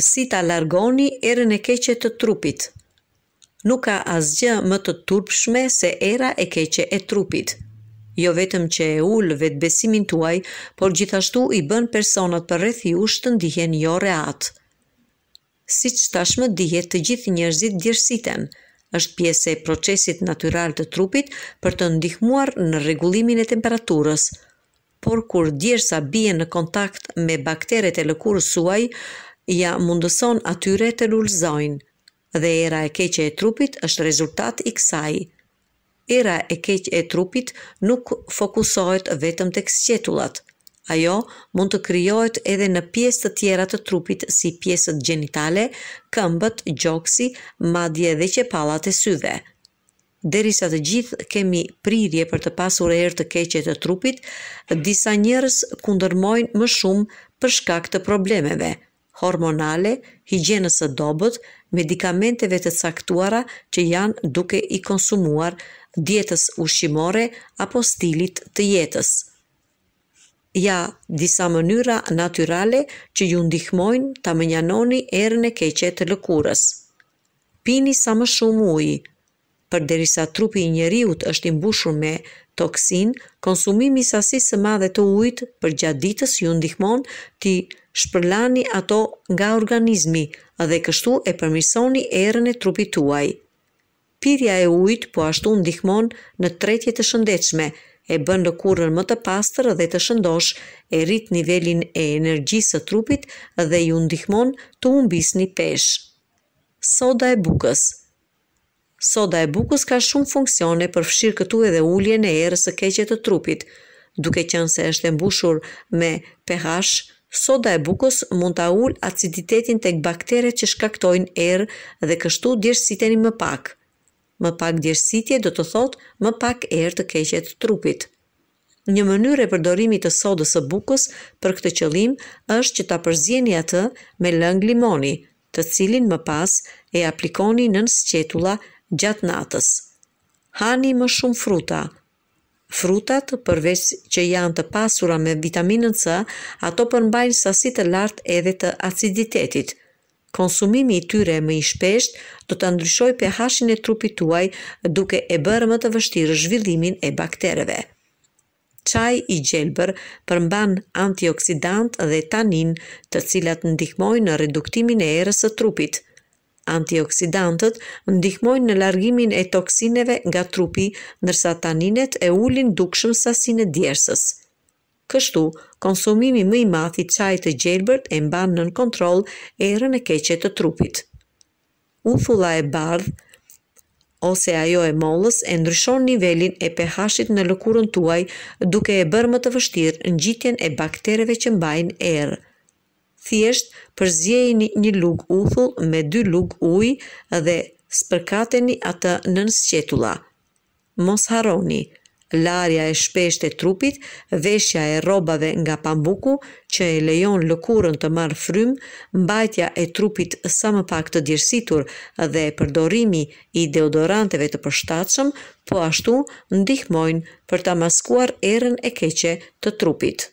Si ta largoni erën e keqe të trupit. Nuk ka asgjë më të turpshme se era e keqe e trupit. Jo vetëm që e ul besimin tuaj, por gjithashtu i bën personat për rreth ju të ndihen jo reat. Siç tashmë dihet të gjithë njerëzit djersiten, është pjesë e procesit natyral të trupit për të ndihmuar në rregullimin e temperaturës. Por kur djersa bie në kontakt me bakteret e lëkurës suaj, ja mundëson atyre të lulzojnë dhe era e keqe e trupit është rezultat i kësaj. Era e keqe e trupit nuk fokusohet vetëm tek sqetullat, Ajo mund të kryojt edhe në pjesë të tjera të trupit si pjesët gjenitale, këmbët, gjoksi, madje dhe qepalat e syve. Deri sa të gjithë kemi prirje për të pasur e të keqet të trupit, disa njërës kundërmojnë më shumë për shkak të problemeve, hormonale, higjenës së dobët, medikamenteve të caktuara që janë duke i konsumuar, dietës ushqimore apo stilit të jetës ja disa mënyra natyrale që ju ndihmojnë ta mënjanoni erën e keqe të lëkurës. Pini sa më shumë ujë. Përderisa trupi i njeriu është i mbushur me toksin, konsumimi i sasisë së madhe të ujit për gjatë ditës ju ndihmon ti shpërlani ato nga organizmi dhe kështu e përmisoni erën e trupit tuaj. Pirja e ujit po ashtu ndihmon në tretje të shëndetshme, e bën lëkurën më të pastër dhe të shëndosh, e rrit nivelin e energjisë së trupit dhe ju ndihmon të humbisni pesh. Soda e bukës. Soda e bukës ka shumë funksione për fshir këtu edhe uljen e erës së keqe të trupit. Duke qenë se është e mbushur me pH, soda e bukës mund ta ul aciditetin tek bakteret që shkaktojnë erë dhe kështu djersiteni më pak më pak djersitje do të thot më pak erë të keqet trupit. Një mënyrë e përdorimit të sodës së bukës për këtë qëllim është që ta përzieni atë me lëng limoni, të cilin më pas e aplikoni në sqetulla gjatë natës. Hani më shumë fruta. Frutat, përveç që janë të pasura me vitaminën C, ato përmbajnë sasi të lartë edhe të aciditetit konsumimi i tyre më i shpesht do të ndryshoj pH-in e trupit tuaj duke e bërë më të vështirë zhvillimin e baktereve. Qaj i gjelbër përmban antioksidant dhe tanin të cilat ndihmojnë në reduktimin e erës së trupit. Antioksidantët ndihmojnë në largimin e toksineve nga trupi, nërsa taninet e ulin dukshëm sasin e djersës. Kështu, konsumimi më i madh i çajit të gjelbërt e mban nën kontroll errën e keqe të trupit. Uthulla e bardh ose ajo e mollës e ndryshon nivelin e pH-shit në lëkurën tuaj, duke e bërë më të vështirë ngjitjen e baktereve që mbajnë errë. Thjesht përziejini një lug uthull me dy lug ujë dhe spërkateni atë nën sqetulla. Mos harroni larja e shpesht e trupit, veshja e robave nga pambuku që e lejon lëkurën të marë frym, mbajtja e trupit sa më pak të djersitur dhe përdorimi i deodoranteve të përshtatshëm, po ashtu ndihmojnë për ta maskuar erën e keqe të trupit.